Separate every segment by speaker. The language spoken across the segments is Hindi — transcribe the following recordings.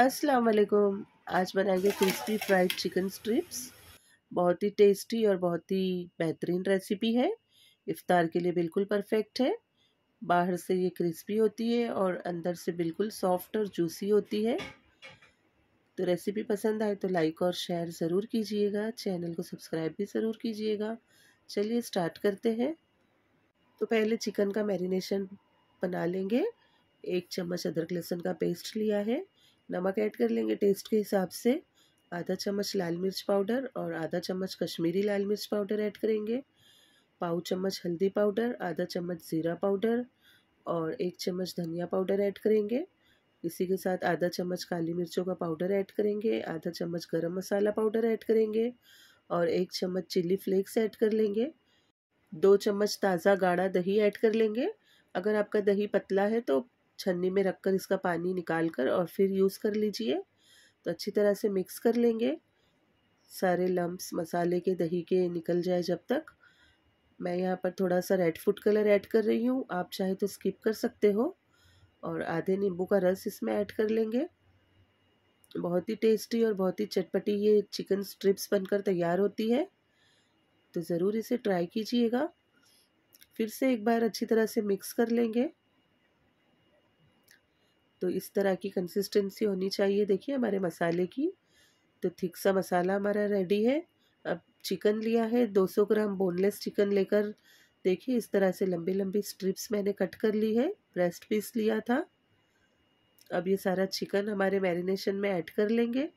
Speaker 1: अस्सलाम वालेकुम आज बनाएंगे क्रिस्पी फ्राइड चिकन स्ट्रिप्स बहुत ही टेस्टी और बहुत ही बेहतरीन रेसिपी है इफ़ार के लिए बिल्कुल परफेक्ट है बाहर से ये क्रिस्पी होती है और अंदर से बिल्कुल सॉफ्ट और जूसी होती है तो रेसिपी पसंद आए तो लाइक और शेयर ज़रूर कीजिएगा चैनल को सब्सक्राइब भी ज़रूर कीजिएगा चलिए स्टार्ट करते हैं तो पहले चिकन का मैरिनेशन बना लेंगे एक चम्मच अदरक लहसुन का पेस्ट लिया है नमक ऐड कर लेंगे टेस्ट के हिसाब से आधा चम्मच लाल मिर्च पाउडर और आधा चम्मच कश्मीरी लाल मिर्च पाउडर ऐड करेंगे पाव चम्मच हल्दी पाउडर आधा चम्मच ज़ीरा पाउडर और एक चम्मच धनिया पाउडर ऐड करेंगे इसी के साथ आधा चम्मच काली मिर्चों का पाउडर ऐड करेंगे आधा चम्मच गरम मसाला पाउडर ऐड करेंगे और एक चम्मच चिली फ्लेक्स ऐड कर लेंगे दो चम्मच ताज़ा गाढ़ा दही ऐड कर लेंगे अगर आपका दही पतला है तो छन्नी में रखकर इसका पानी निकाल कर और फिर यूज़ कर लीजिए तो अच्छी तरह से मिक्स कर लेंगे सारे लम्ब्स मसाले के दही के निकल जाए जब तक मैं यहाँ पर थोड़ा सा रेड फूड कलर ऐड कर रही हूँ आप चाहे तो स्किप कर सकते हो और आधे नींबू का रस इसमें ऐड कर लेंगे बहुत ही टेस्टी और बहुत ही चटपटी ये चिकन स्ट्रिप्स बनकर तैयार होती है तो ज़रूर इसे ट्राई कीजिएगा फिर से एक बार अच्छी तरह से मिक्स कर लेंगे तो इस तरह की कंसिस्टेंसी होनी चाहिए देखिए हमारे मसाले की तो थिक सा मसाला हमारा रेडी है अब चिकन लिया है 200 ग्राम बोनलेस चिकन लेकर देखिए इस तरह से लंबी लंबी स्ट्रिप्स मैंने कट कर ली है ब्रेस्ट पीस लिया था अब ये सारा चिकन हमारे मैरिनेशन में ऐड कर लेंगे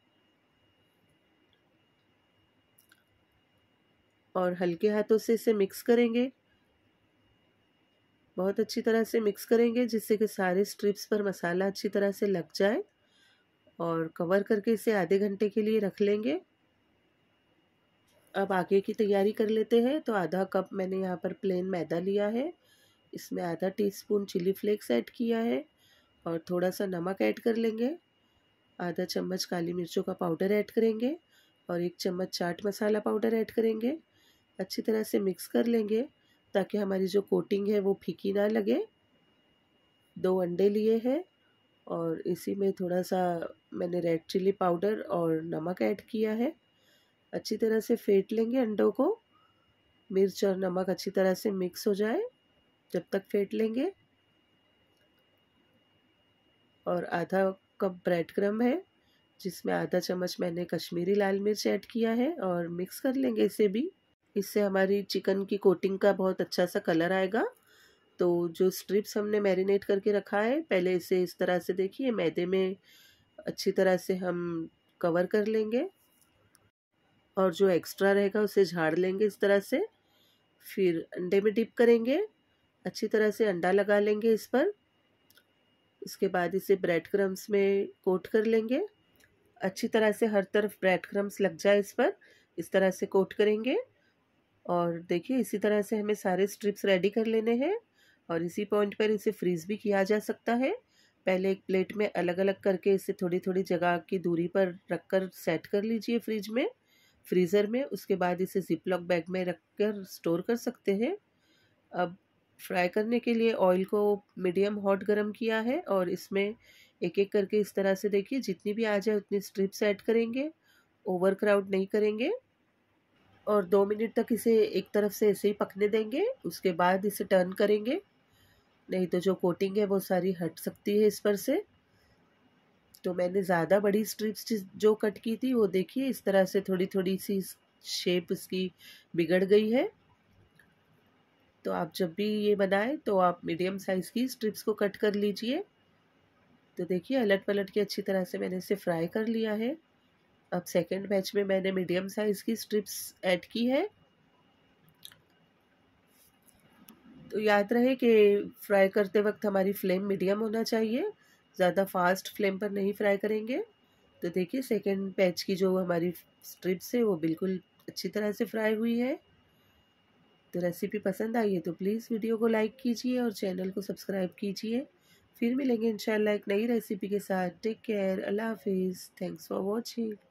Speaker 1: और हल्के हाथों से इसे मिक्स करेंगे बहुत अच्छी तरह से मिक्स करेंगे जिससे कि सारे स्ट्रिप्स पर मसाला अच्छी तरह से लग जाए और कवर करके इसे आधे घंटे के लिए रख लेंगे अब आगे की तैयारी कर लेते हैं तो आधा कप मैंने यहाँ पर प्लेन मैदा लिया है इसमें आधा टीस्पून चिली फ्लेक्स ऐड किया है और थोड़ा सा नमक ऐड कर लेंगे आधा चम्मच काली मिर्चों का पाउडर ऐड करेंगे और एक चम्मच चाट मसाला पाउडर ऐड करेंगे अच्छी तरह से मिक्स कर लेंगे ताकि हमारी जो कोटिंग है वो फीकी ना लगे दो अंडे लिए हैं और इसी में थोड़ा सा मैंने रेड चिल्ली पाउडर और नमक ऐड किया है अच्छी तरह से फेंट लेंगे अंडों को मिर्च और नमक अच्छी तरह से मिक्स हो जाए जब तक फेंट लेंगे और आधा कप ब्रेड क्रम है जिसमें आधा चम्मच मैंने कश्मीरी लाल मिर्च ऐड किया है और मिक्स कर लेंगे इसे भी इससे हमारी चिकन की कोटिंग का बहुत अच्छा सा कलर आएगा तो जो स्ट्रिप्स हमने मैरिनेट करके रखा है पहले इसे इस तरह से देखिए मैदे में अच्छी तरह से हम कवर कर लेंगे और जो एक्स्ट्रा रहेगा उसे झाड़ लेंगे इस तरह से फिर अंडे में डिप करेंगे अच्छी तरह से अंडा लगा लेंगे इस पर इसके बाद इसे ब्रेड क्रम्स में कोट कर लेंगे अच्छी तरह से हर तरफ ब्रेड क्रम्स लग जाए इस पर इस तरह से कोट करेंगे और देखिए इसी तरह से हमें सारे स्ट्रिप्स रेडी कर लेने हैं और इसी पॉइंट पर इसे फ्रीज़ भी किया जा सकता है पहले एक प्लेट में अलग अलग करके इसे थोड़ी थोड़ी जगह की दूरी पर रख कर सेट कर लीजिए फ्रिज में फ्रीज़र में उसके बाद इसे जिपलॉक बैग में रख कर स्टोर कर सकते हैं अब फ्राई करने के लिए ऑयल को मीडियम हॉट गर्म किया है और इसमें एक एक करके इस तरह से देखिए जितनी भी आ जाए उतनी स्ट्रिप्स ऐड करेंगे ओवर क्राउड नहीं करेंगे और दो मिनट तक इसे एक तरफ से ऐसे ही पकने देंगे उसके बाद इसे टर्न करेंगे नहीं तो जो कोटिंग है वो सारी हट सकती है इस पर से तो मैंने ज़्यादा बड़ी स्ट्रिप्स जो कट की थी वो देखिए इस तरह से थोड़ी थोड़ी सी शेप इसकी बिगड़ गई है तो आप जब भी ये बनाएं तो आप मीडियम साइज़ की स्ट्रिप्स को कट कर लीजिए तो देखिए अलट पलट के अच्छी तरह से मैंने इसे फ्राई कर लिया है अब सेकेंड बैच में मैंने मीडियम साइज़ की स्ट्रिप्स ऐड की है तो याद रहे कि फ्राई करते वक्त हमारी फ्लेम मीडियम होना चाहिए ज़्यादा फास्ट फ्लेम पर नहीं फ्राई करेंगे तो देखिए सेकेंड बैच की जो हमारी स्ट्रिप्स है वो बिल्कुल अच्छी तरह से फ्राई हुई है तो रेसिपी पसंद आई है तो प्लीज़ वीडियो को लाइक कीजिए और चैनल को सब्सक्राइब कीजिए फिर मिलेंगे इंशाल्लाह एक नई रेसिपी के साथ टेक केयर अल्लाह हाफिज़ थैंक्स फॉर वॉचिंग